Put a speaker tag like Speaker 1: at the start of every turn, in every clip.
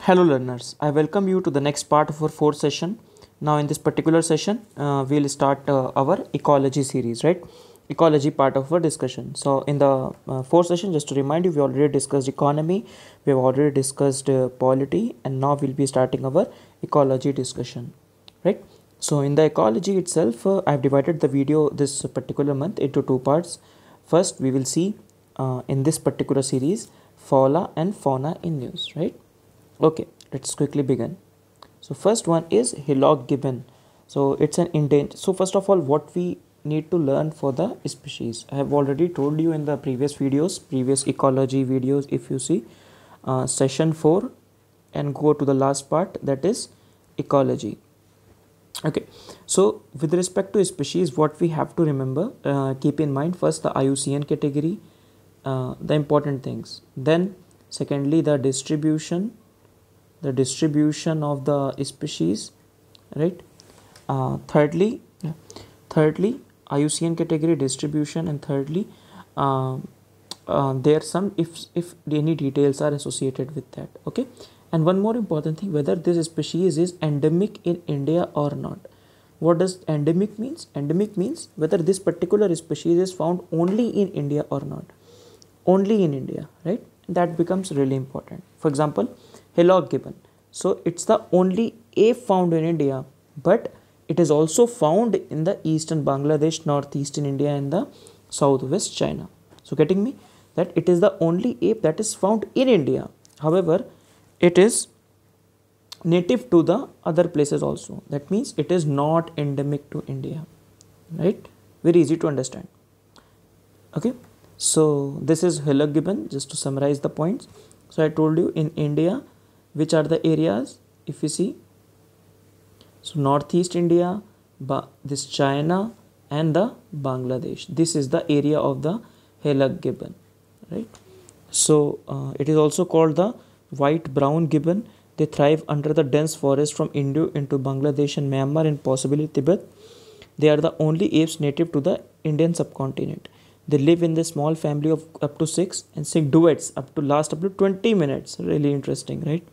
Speaker 1: Hello learners, I welcome you to the next part of our fourth session. Now in this particular session, uh, we'll start uh, our ecology series, right? Ecology part of our discussion. So in the uh, fourth session, just to remind you, we already discussed economy, we have already discussed uh, polity and now we'll be starting our ecology discussion, right? So in the ecology itself, uh, I've divided the video this particular month into two parts. First, we will see uh, in this particular series Fauna and fauna in news, right? Okay, let's quickly begin. So first one is Hillock gibbon. So it's an endangered. So first of all, what we need to learn for the species. I have already told you in the previous videos, previous ecology videos, if you see uh, session 4 and go to the last part that is ecology. Okay, so with respect to species, what we have to remember, uh, keep in mind first the IUCN category, uh, the important things then secondly the distribution the distribution of the species right uh, thirdly yeah. thirdly IUCN category distribution and thirdly uh, uh, there some if if any details are associated with that okay and one more important thing whether this species is endemic in India or not what does endemic means endemic means whether this particular species is found only in India or not only in India, right? That becomes really important. For example, hillock gibbon. So it's the only ape found in India, but it is also found in the eastern Bangladesh, northeastern India, and the southwest China. So getting me that it is the only ape that is found in India. However, it is native to the other places also. That means it is not endemic to India, right? Very easy to understand. Okay. So this is Hillock Gibbon just to summarize the points. So I told you in India which are the areas if you see. So Northeast India, ba this China and the Bangladesh. This is the area of the Hillock Gibbon, right? So uh, it is also called the white brown gibbon. They thrive under the dense forest from India into Bangladesh and Myanmar and possibly Tibet. They are the only apes native to the Indian subcontinent they live in the small family of up to six and sing duets up to last up to 20 minutes really interesting right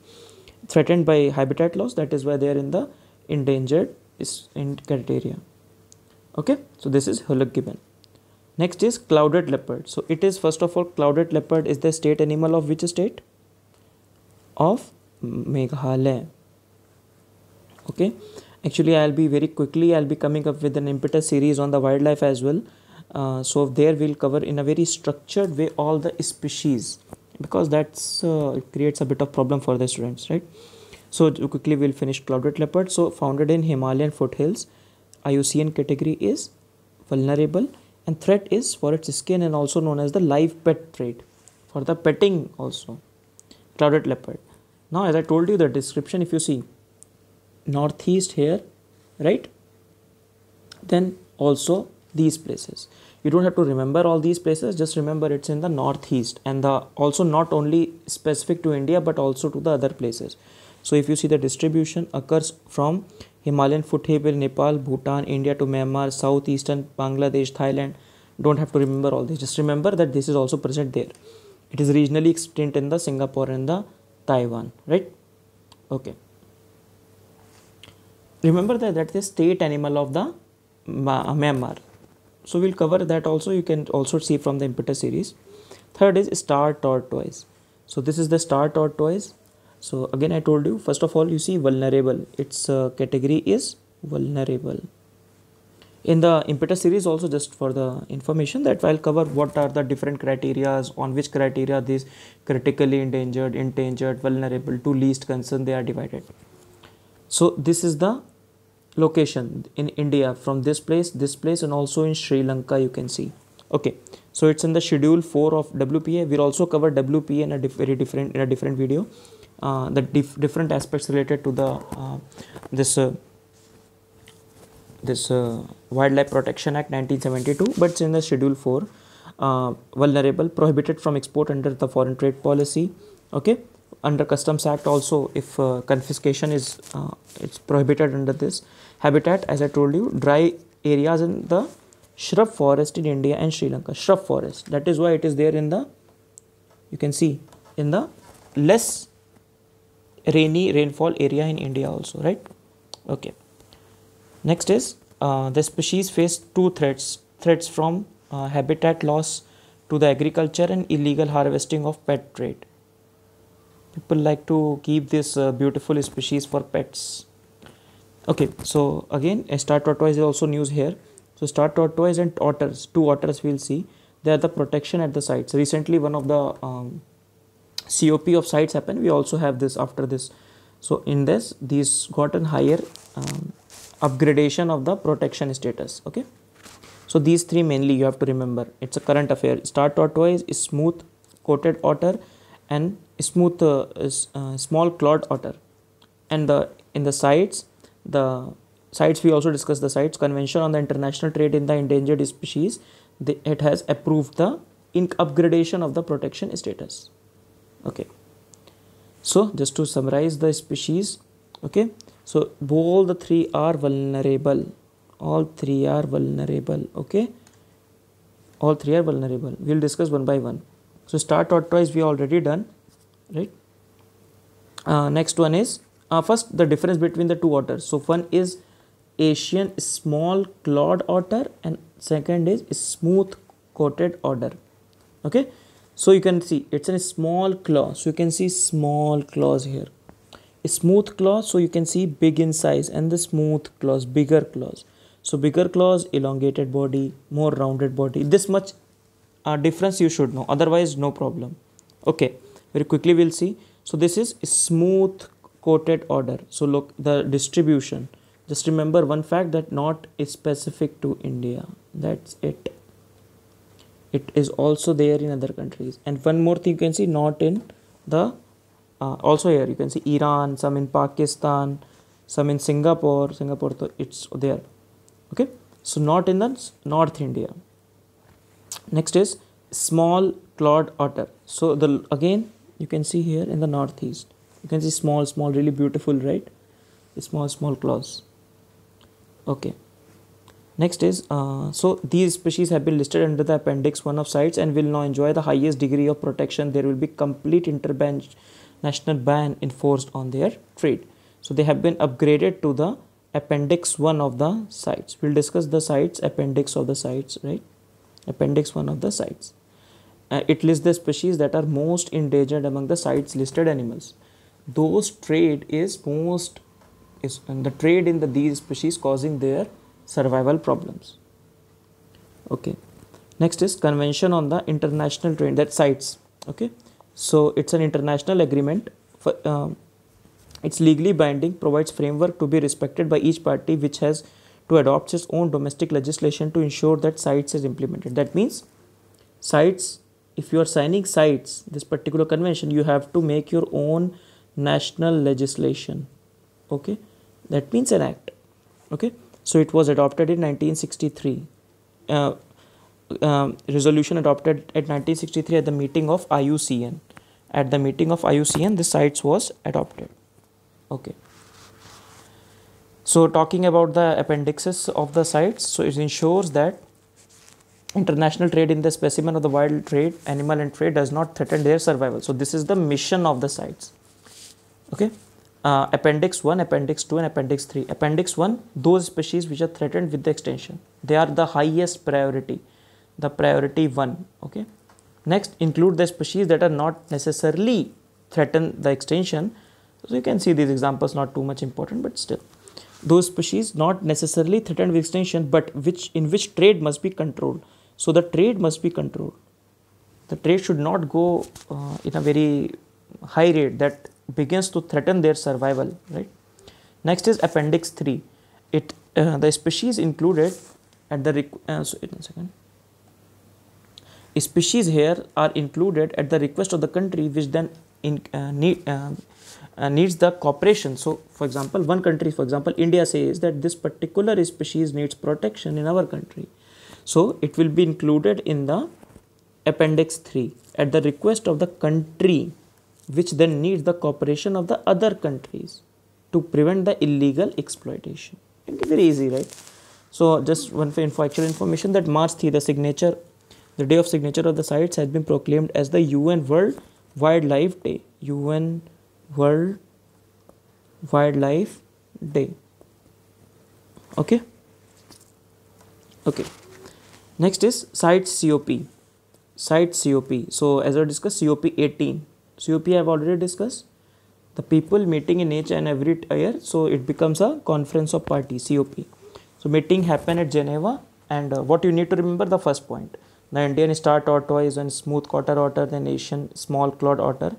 Speaker 1: threatened by habitat loss that is why they are in the endangered is in criteria okay so this is gibbon next is clouded leopard so it is first of all clouded leopard is the state animal of which state of meghalaya okay actually i'll be very quickly i'll be coming up with an impetus series on the wildlife as well uh, so there we'll cover in a very structured way all the species because that's uh, creates a bit of problem for the students right so quickly we'll finish clouded leopard so founded in himalayan foothills iucn category is vulnerable and threat is for its skin and also known as the live pet trait for the petting also clouded leopard now as i told you the description if you see northeast here right then also these places you don't have to remember all these places just remember it's in the northeast and the also not only specific to india but also to the other places so if you see the distribution occurs from himalayan foothill nepal bhutan india to myanmar southeastern bangladesh thailand don't have to remember all this just remember that this is also present there it is regionally extinct in the singapore and the taiwan right okay remember that that's the state animal of the myanmar so we'll cover that also you can also see from the impetus series third is star tortoise so this is the star tortoise so again i told you first of all you see vulnerable its uh, category is vulnerable in the impetus series also just for the information that i'll cover what are the different criterias on which criteria these critically endangered endangered vulnerable to least concern they are divided so this is the location in India from this place, this place, and also in Sri Lanka, you can see. Okay, so it's in the schedule 4 of WPA. We'll also cover WPA in a diff very different in a different video. Uh, the dif different aspects related to the uh, this uh, this uh, Wildlife Protection Act 1972, but it's in the schedule 4. Uh, vulnerable, prohibited from export under the foreign trade policy. Okay under customs act also if uh, confiscation is uh, it's prohibited under this habitat as i told you dry areas in the shrub forest in india and sri lanka shrub forest that is why it is there in the you can see in the less rainy rainfall area in india also right okay next is uh, the species face two threats threats from uh, habitat loss to the agriculture and illegal harvesting of pet trade people like to keep this uh, beautiful species for pets okay so again a star tortoise is also news here so star tortoise and otters two otters we'll see they are the protection at the sites recently one of the um, cop of sites happened we also have this after this so in this these gotten higher um, upgradation of the protection status okay so these three mainly you have to remember it's a current affair star tortoise is smooth coated otter and smooth uh, is, uh, small clawed otter and the in the sides the sites we also discussed the sites convention on the international trade in the endangered species it has approved the in upgradation of the protection status okay so just to summarize the species okay so all the three are vulnerable all three are vulnerable okay all three are vulnerable we'll discuss one by one so star tortoise we already done right uh, next one is uh, first the difference between the two otters so one is asian small clawed otter and second is smooth coated otter okay so you can see it's a small claw so you can see small claws here a smooth claw so you can see big in size and the smooth claws bigger claws so bigger claws elongated body more rounded body this much uh, difference you should know otherwise no problem okay very quickly we'll see so this is smooth quoted order. So look the distribution. Just remember one fact that not is specific to India. That's it. It is also there in other countries. And one more thing you can see not in the uh, also here you can see Iran, some in Pakistan, some in Singapore. Singapore it's there. Okay. So not in the North India. Next is small clawed otter. So the again you can see here in the northeast you can see small small really beautiful right small small claws okay next is uh, so these species have been listed under the appendix 1 of sites and will now enjoy the highest degree of protection there will be complete international ban enforced on their trade so they have been upgraded to the appendix 1 of the sites we'll discuss the sites appendix of the sites right appendix 1 of the sites uh, it lists the species that are most endangered among the sites listed animals those trade is most is the trade in the, these species causing their survival problems okay next is convention on the international trade that sites. okay so it's an international agreement for um, it's legally binding provides framework to be respected by each party which has to adopt its own domestic legislation to ensure that sites is implemented that means sites. if you are signing sites this particular convention you have to make your own national legislation okay that means an act okay so it was adopted in 1963 uh, uh, resolution adopted at 1963 at the meeting of IUCN at the meeting of IUCN the sites was adopted okay so talking about the appendices of the sites so it ensures that international trade in the specimen of the wild trade animal and trade does not threaten their survival so this is the mission of the sites okay uh, appendix 1 appendix 2 and appendix 3 appendix 1 those species which are threatened with the extinction they are the highest priority the priority 1 okay next include the species that are not necessarily threaten the extinction so you can see these examples not too much important but still those species not necessarily threatened with extinction but which in which trade must be controlled so the trade must be controlled the trade should not go uh, in a very high rate that begins to threaten their survival right next is appendix 3 it uh, the species included at the requ- uh, so wait a second species here are included at the request of the country which then in, uh, need, uh, uh, needs the cooperation. So, for example, one country, for example, India says that this particular species needs protection in our country. So, it will be included in the appendix 3 at the request of the country which then needs the cooperation of the other countries to prevent the illegal exploitation. It's very easy, right? So, just one for actual information that March 3, the signature, the day of signature of the sites has been proclaimed as the UN World Wildlife Day. UN World Wildlife Day. Okay. Okay. Next is site COP. Site COP. So as I discussed, COP 18 COP I've already discussed. The people meeting in each and every year, so it becomes a conference of party COP. So meeting happen at Geneva, and uh, what you need to remember the first point: the Indian star tortoise and smooth quarter otter, then Asian small clawed otter,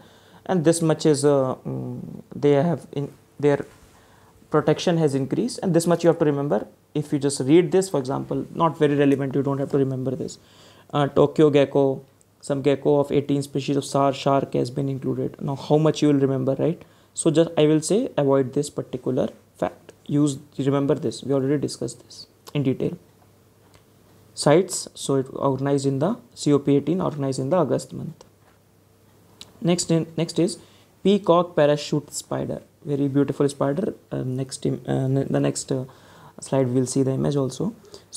Speaker 1: and this much is uh, mm, they have in their protection has increased, and this much you have to remember. If you just read this, for example, not very relevant, you don't have to remember this. Uh, Tokyo gecko, some gecko of 18 species of sar shark has been included now how much you will remember right so just i will say avoid this particular fact use remember this we already discussed this in detail sites so it organized in the cop 18 organized in the august month next in, next is peacock parachute spider very beautiful spider uh, next uh, the next uh, slide we'll see the image also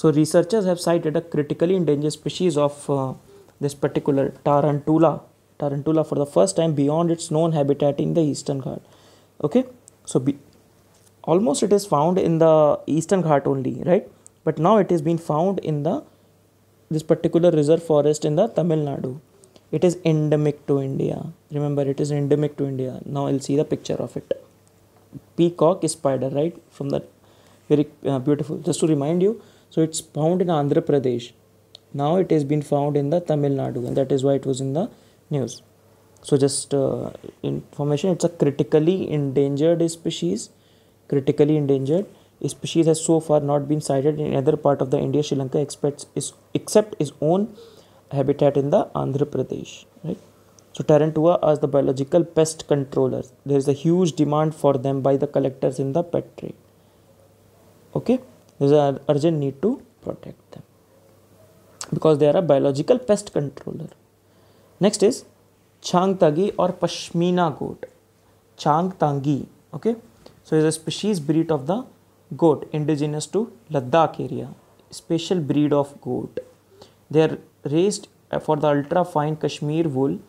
Speaker 1: so researchers have cited a critically endangered species of uh, this particular tarantula tarantula for the first time beyond its known habitat in the eastern ghat okay so be, almost it is found in the eastern ghat only right but now it is being found in the this particular reserve forest in the tamil nadu it is endemic to india remember it is endemic to india now you'll see the picture of it peacock spider right from that very uh, beautiful just to remind you so it's found in andhra pradesh now it has been found in the tamil nadu and that is why it was in the news so just uh, information it's a critically endangered species critically endangered a species has so far not been sighted in other part of the india sri lanka Experts is except its own habitat in the andhra pradesh right so tarantua as the biological pest controllers there is a huge demand for them by the collectors in the pet trade okay there's an urgent need to protect them because they are a biological pest controller. Next is Changtangi or Pashmina goat. Changtangi, okay? So it's a species breed of the goat indigenous to Ladakh area. Special breed of goat. They are raised uh, for the ultra fine Kashmir wool,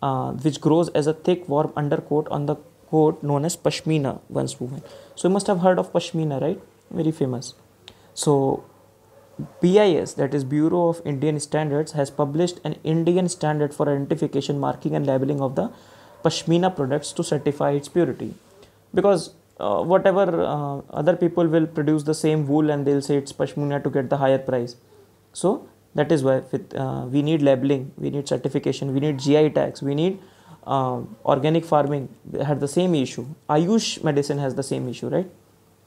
Speaker 1: uh, which grows as a thick warm undercoat on the goat known as Pashmina once woven. So you must have heard of Pashmina, right? Very famous. So BIS, that is Bureau of Indian Standards, has published an Indian standard for identification, marking, and labeling of the Pashmina products to certify its purity. Because uh, whatever uh, other people will produce the same wool and they'll say it's Pashmina to get the higher price. So that is why with, uh, we need labeling, we need certification, we need GI tags, we need uh, organic farming had the same issue. Ayush medicine has the same issue, right?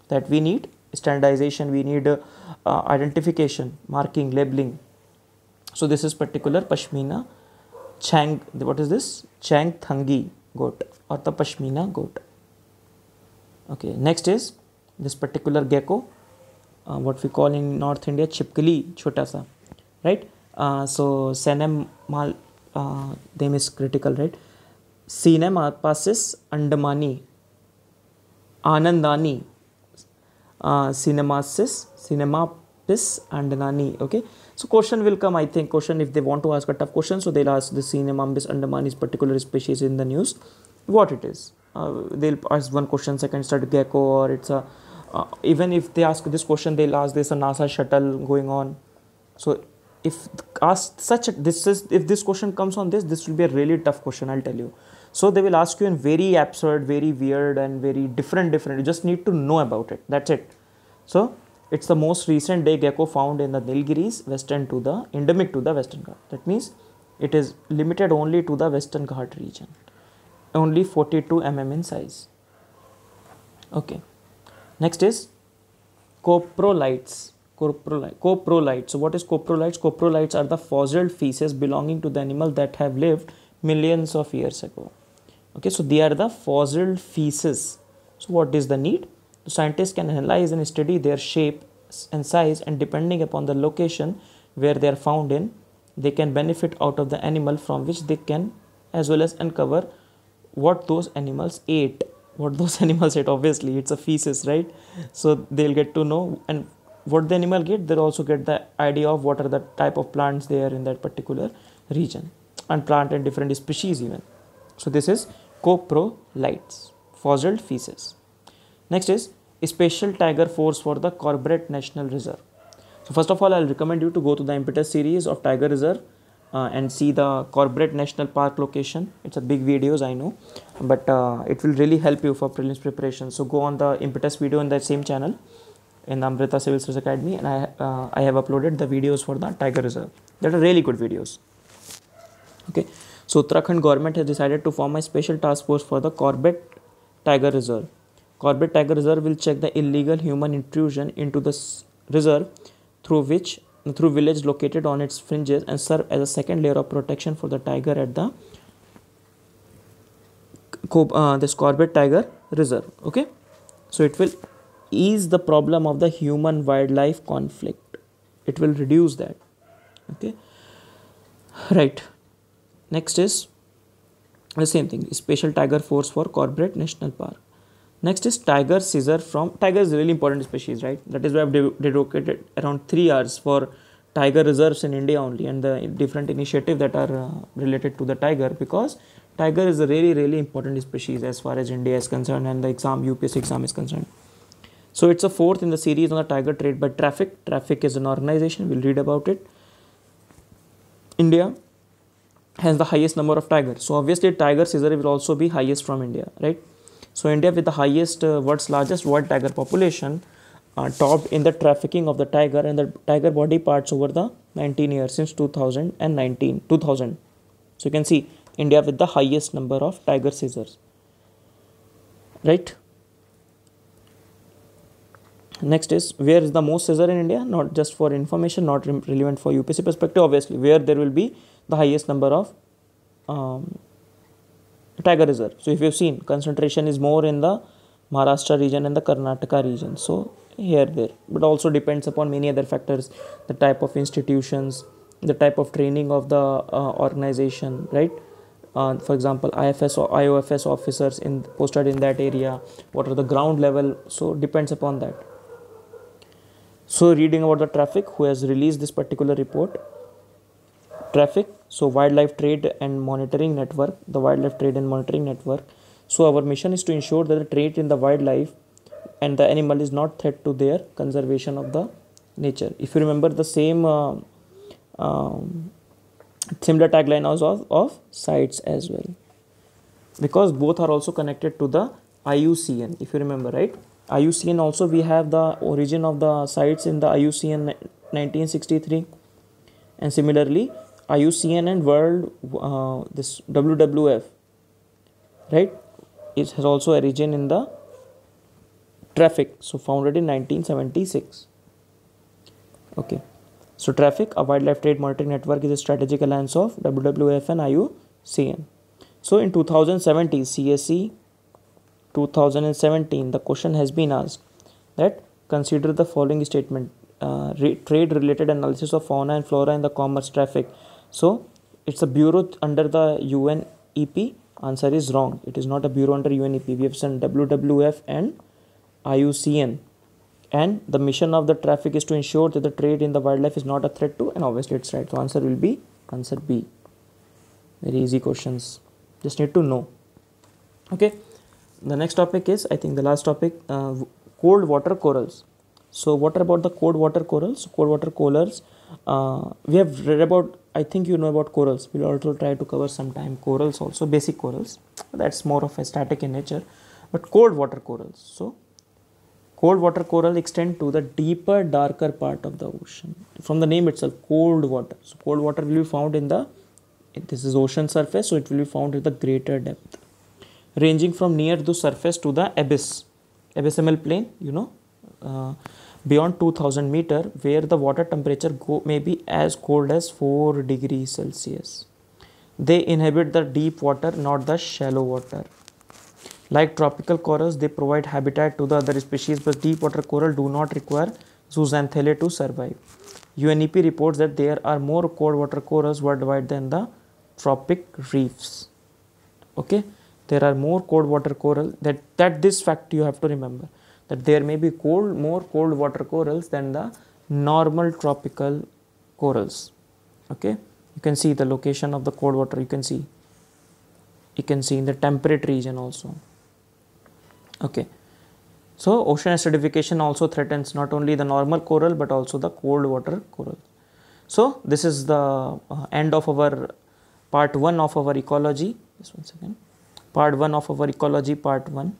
Speaker 1: That we need standardization we need uh, uh, identification marking labeling so this is particular pashmina chang what is this chang thangi goat or the pashmina goat okay next is this particular gecko uh, what we call in north india chipkali chota sa right uh, so senem mal uh, them is critical right सीने passes, अंडमानी anandani uh, cinemasis, pis and nani. Okay. So question will come, I think, question if they want to ask a tough question. So they'll ask the cinema cinemambis andamanis particular species in the news, what it is. Uh, they'll ask one question, second start gecko or it's a, uh, even if they ask this question, they'll ask there's a NASA shuttle going on. So if asked such a, this is if this question comes on this, this will be a really tough question, I'll tell you. So they will ask you in very absurd, very weird, and very different, different. You just need to know about it. That's it. So it's the most recent day gecko found in the Nilgiris, western to the endemic to the Western Ghat. That means it is limited only to the Western Ghat region, only 42 mm in size. Okay. Next is coprolites. Coprolite. Coprolites. So what is coprolites? Coprolites are the fossil feces belonging to the animal that have lived millions of years ago okay so they are the fossil feces so what is the need the scientists can analyze and study their shape and size and depending upon the location where they are found in they can benefit out of the animal from which they can as well as uncover what those animals ate what those animals ate obviously it's a feces right so they'll get to know and what the animal get they'll also get the idea of what are the type of plants they are in that particular region and plant and different species even so this is coprolites, fossil feces. Next is Special Tiger Force for the Corporate National Reserve. So first of all, I'll recommend you to go to the Impetus series of Tiger Reserve uh, and see the Corporate National Park location. It's a big videos, I know, but uh, it will really help you for prelims preparation. So go on the Impetus video in that same channel in the Amrita Civil Service Academy and I, uh, I have uploaded the videos for the Tiger Reserve. That are really good videos. Okay. So Uttarakhand government has decided to form a special task force for the Corbett Tiger Reserve. Corbett Tiger Reserve will check the illegal human intrusion into the reserve through which through village located on its fringes and serve as a second layer of protection for the tiger at the uh, this Corbett Tiger Reserve. Okay, so it will ease the problem of the human wildlife conflict. It will reduce that. Okay, right. Next is the same thing special tiger force for corporate national park. Next is tiger scissor from tiger is really important species, right? That is why I've dedicated around three hours for tiger reserves in India only and the different initiative that are uh, related to the tiger because tiger is a really really important species as far as India is concerned and the exam UPSC exam is concerned. So it's a fourth in the series on the tiger trade by traffic. Traffic is an organization. We'll read about it. India has the highest number of tigers. So obviously tiger scissor will also be highest from India, right? So India with the highest uh, world's largest wild tiger population uh, topped in the trafficking of the tiger and the tiger body parts over the 19 years since 2019 2000. So you can see India with the highest number of tiger scissors, right? next is where is the most scissor in india not just for information not relevant for U.P.C perspective obviously where there will be the highest number of um, tiger reserve. So if you've seen concentration is more in the Maharashtra region and the Karnataka region. So here there but also depends upon many other factors the type of institutions the type of training of the uh, organization right uh, for example ifs or iofs officers in posted in that area what are the ground level so depends upon that so reading about the traffic who has released this particular report traffic so wildlife trade and monitoring network the wildlife trade and monitoring network so our mission is to ensure that the trade in the wildlife and the animal is not threat to their conservation of the nature if you remember the same uh, um, similar tagline also of, of sites as well because both are also connected to the IUCN if you remember right IUCN also we have the origin of the sites in the IUCN 1963 and similarly I U C N use CNN World, uh, this WWF, right? It has also origin in the traffic. So founded in 1976. Okay. So traffic, a wildlife trade monitoring network, is a strategic alliance of WWF and IUCN. So in 2017, C S C, 2017, the question has been asked that consider the following statement: uh, re- trade-related analysis of fauna and flora in the commerce traffic so it's a bureau under the UNEP. Answer is wrong. It is not a bureau under UNEP. We have sent WWF and IUCN. And the mission of the traffic is to ensure that the trade in the wildlife is not a threat to, and obviously it's right. So answer will be answer B. Very easy questions. Just need to know. Okay. The next topic is, I think the last topic, uh, cold water corals. So what about the cold water corals? Cold water corals. Uh, we have read about I think you know about corals. We'll also try to cover sometime corals also, basic corals. That's more of a static in nature, but cold water corals. So cold water coral extend to the deeper, darker part of the ocean. From the name itself, cold water. So cold water will be found in the this is ocean surface, so it will be found at the greater depth, ranging from near the surface to the abyss, Abyssal plane. You know. Uh, beyond 2000 meter where the water temperature go, may be as cold as 4 degrees celsius they inhabit the deep water not the shallow water like tropical corals they provide habitat to the other species but deep water coral do not require zooxanthellae to survive UNEP reports that there are more cold water corals worldwide than the tropic reefs okay there are more cold water coral that that this fact you have to remember that there may be cold more cold water corals than the normal tropical corals okay you can see the location of the cold water you can see you can see in the temperate region also okay so ocean acidification also threatens not only the normal coral but also the cold water coral so this is the uh, end of our part 1 of our ecology just one second part 1 of our ecology part 1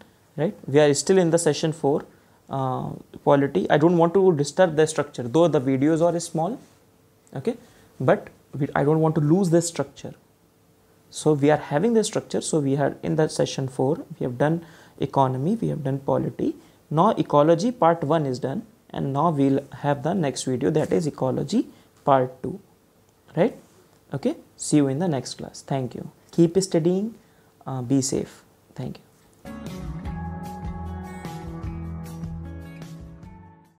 Speaker 1: right we are still in the session 4 uh, quality i don't want to disturb the structure though the videos are small okay but we, i don't want to lose this structure so we are having the structure so we are in the session 4 we have done economy we have done polity now ecology part 1 is done and now we'll have the next video that is ecology part 2 right okay see you in the next class thank you keep studying uh, be safe thank you